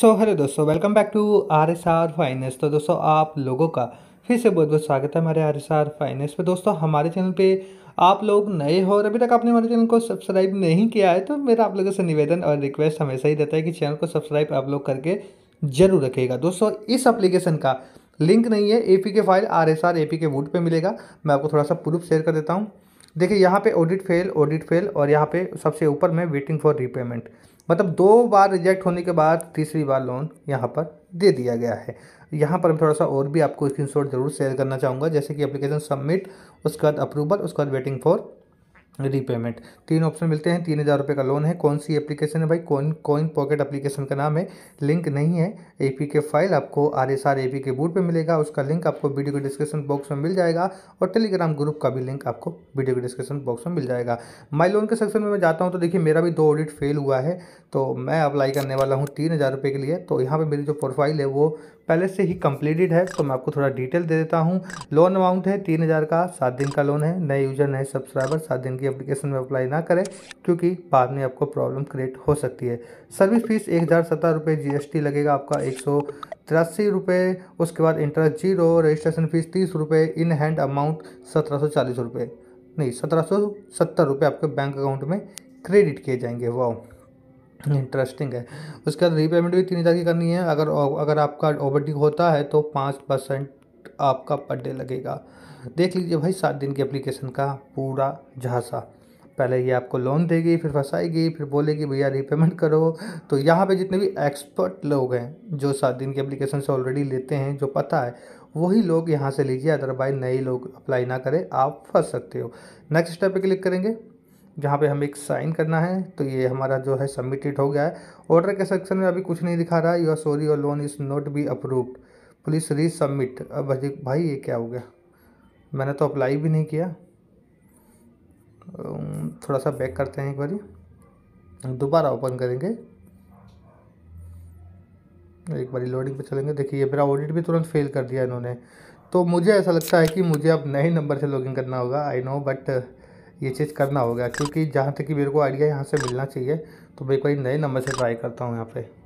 सो so, hello दोस्तों welcome back to R S R finance तो दोस्तों आप लोगों का फिर से बहुत बहुत स्वागत है हमारे आर एस आर फाइनेंस पे दोस्तों हमारे चैनल पे आप लोग नए हो और अभी तक आपने हमारे चैनल को सब्सक्राइब नहीं किया है तो मेरा आप लोगों से निवेदन और रिक्वेस्ट हमेशा ही रहता है कि चैनल को सब्सक्राइब आप लोग करके जरूर रखेगा दोस्तों इस अप्लीकेशन का लिंक नहीं है A K file R S R A K bot पर मिलेगा मैं आपको थोड़ा सा प्रूफ शेयर कर देता हूँ देखिए यहाँ पे ऑडिट फेल ऑडिट फेल और यहाँ पे सबसे ऊपर में वेटिंग फॉर रीपेमेंट मतलब दो बार रिजेक्ट होने के बाद तीसरी बार लोन यहाँ पर दे दिया गया है यहाँ पर मैं थोड़ा सा और भी आपको स्क्रीन ज़रूर शेयर करना चाहूँगा जैसे कि अप्लीकेशन सबमिट उसके बाद अप्रूवल उसके बाद वेटिंग फॉर रीपेमेंट तीन ऑप्शन मिलते हैं तीन हज़ार रुपये का लोन है कौन सी एप्लीकेशन है भाई कॉइन कॉइन पॉकेट एप्लीकेशन का नाम है लिंक नहीं है ए पी के फाइल आपको R S R A P K bot पे मिलेगा उसका लिंक आपको वीडियो के डिस्क्रिप्शन बॉक्स में मिल जाएगा और टेलीग्राम ग्रुप का भी लिंक आपको वीडियो के डिस्क्रिप्शन बॉक्स में मिल जाएगा माई लोन के सेक्शन में मैं जाता हूँ तो देखिए मेरा भी दो ऑडिट फेल हुआ है तो मैं अप्लाई करने वाला हूँ तीन हज़ार रुपये के लिए तो यहाँ पर मेरी जो प्रोफाइल है वो पहले से ही कंप्लीटेड है तो मैं आपको थोड़ा डिटेल दे देता हूँ लोन अमाउंट है तीन हज़ार का सात दिन का लोन है नए यूजर नए सब्सक्राइबर सात दिन की की एप्लीकेशन में अप्लाई ना करें क्योंकि बाद में आपको प्रॉब्लम क्रिएट हो सकती है सर्विस फीस एक हज़ार सत्रह रुपये जी लगेगा आपका एक सौ तिरासी रुपये उसके बाद इंटरेस्ट जीरो रजिस्ट्रेशन फ़ीस तीस रुपये इन हैंड अमाउंट सत्रह सौ चालीस रुपये नहीं सत्रह सौ सत्तर रुपये आपके बैंक अकाउंट में क्रेडिट किए जाएंगे वाओ इंटरेस्टिंग है उसके बाद रीपेमेंट भी तीन हज़ार की करनी है अगर अगर आपका ओवरडी होता है तो पाँच परसेंट आपका पर डे लगेगा देख लीजिए भाई सात दिन की एप्लीकेशन का पूरा झांसा पहले ये आपको लोन देगी फिर फंसाएगी फिर बोलेगी भैया रीपेमेंट करो तो यहाँ पे जितने भी एक्सपर्ट लोग हैं जो सात दिन की एप्लीकेशन से ऑलरेडी लेते हैं जो पता है वही लोग यहाँ से लीजिए अदरवाइज नए लोग अप्लाई ना करें आप फंस सकते हो नेक्स्ट स्टेप पे क्लिक करेंगे जहाँ पे हमें एक साइन करना है तो ये हमारा जो है सबमिटेड हो गया है ऑर्डर के सेक्शन में अभी कुछ नहीं दिखा रहा है your sorry your loan is not be approved please resubmit अब भाई ये क्या हो गया मैंने तो अप्लाई भी नहीं किया थोड़ा सा बैक करते हैं एक बारी दोबारा ओपन करेंगे एक बारी लोडिंग पे चलेंगे देखिए मेरा ऑडिट भी तुरंत फेल कर दिया इन्होंने तो मुझे ऐसा लगता है कि मुझे अब नए नंबर से लॉगिन करना होगा आई नो बट ये चीज़ करना होगा क्योंकि जहाँ तक कि मेरे को आइडिया यहाँ से मिलना चाहिए तो मैं एक बार नए नंबर से ट्राई करता हूँ यहाँ पर